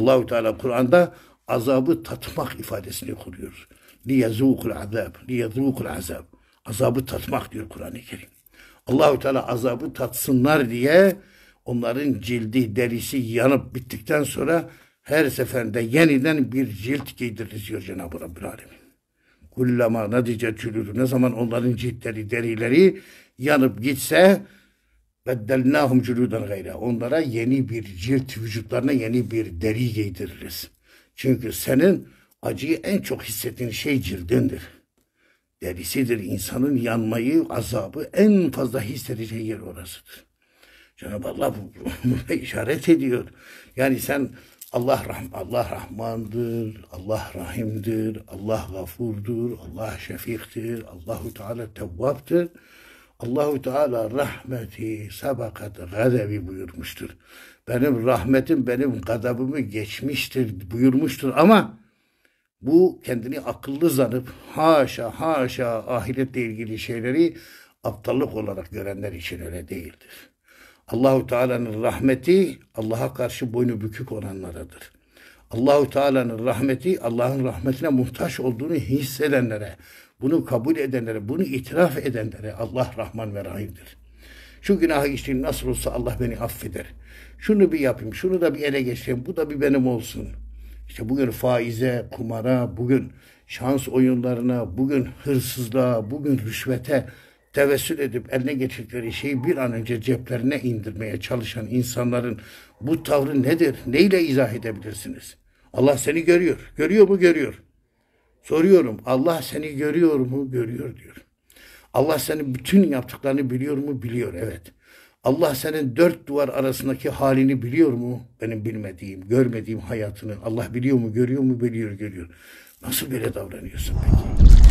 Allahu Teala Kur'an'da azabı tatmak ifadesini kuruyor. Liyezûkul azab, liyezûkul azab. Azabı tatmak diyor Kur'an-ı Kerim. Allahu Teala azabı tatsınlar diye onların cildi, derisi yanıp bittikten sonra her seferinde yeniden bir cilt giydiriliyor Cenab-ı Rabbül Alemin. Kullama nadice çürür. Ne zaman onların ciltleri, derileri yanıp gitse Beddelnâhum cülûden gayra. Onlara yeni bir cilt, vücutlarına yeni bir deri giydiririz. Çünkü senin acıyı en çok hissettiğin şey cildindir. Derisidir. insanın yanmayı, azabı en fazla hissedeceği yer orasıdır. Cenab-ı Allah buna işaret ediyor. Yani sen Allah rahm Allah Rahmandır, Allah Rahimdir, Allah Gafurdur, Allah Şefiktir, Allahu Teala Tevvaptır. Allahu Teala rahmeti sabakat gadebi buyurmuştur. Benim rahmetim benim gadabımı geçmiştir buyurmuştur ama bu kendini akıllı zanıp haşa haşa ahiretle ilgili şeyleri aptallık olarak görenler için öyle değildir. Allahu Teala'nın rahmeti Allah'a karşı boynu bükük olanlaradır. Allahu Teala'nın rahmeti Allah'ın rahmetine muhtaç olduğunu hissedenlere, bunu kabul edenlere, bunu itiraf edenlere Allah Rahman ve Rahim'dir. Şu günahı işleyin nasıl olsa Allah beni affeder. Şunu bir yapayım, şunu da bir ele geçireyim, bu da bir benim olsun. İşte bugün faize, kumara, bugün şans oyunlarına, bugün hırsızlığa, bugün rüşvete, tevessül edip eline geçirdikleri şeyi bir an önce ceplerine indirmeye çalışan insanların bu tavrı nedir? Neyle izah edebilirsiniz? Allah seni görüyor. Görüyor mu? Görüyor. Soruyorum. Allah seni görüyor mu? Görüyor diyor. Allah senin bütün yaptıklarını biliyor mu? Biliyor. Evet. Allah senin dört duvar arasındaki halini biliyor mu? Benim bilmediğim, görmediğim hayatını Allah biliyor mu, görüyor mu, biliyor, görüyor. Nasıl böyle davranıyorsun peki?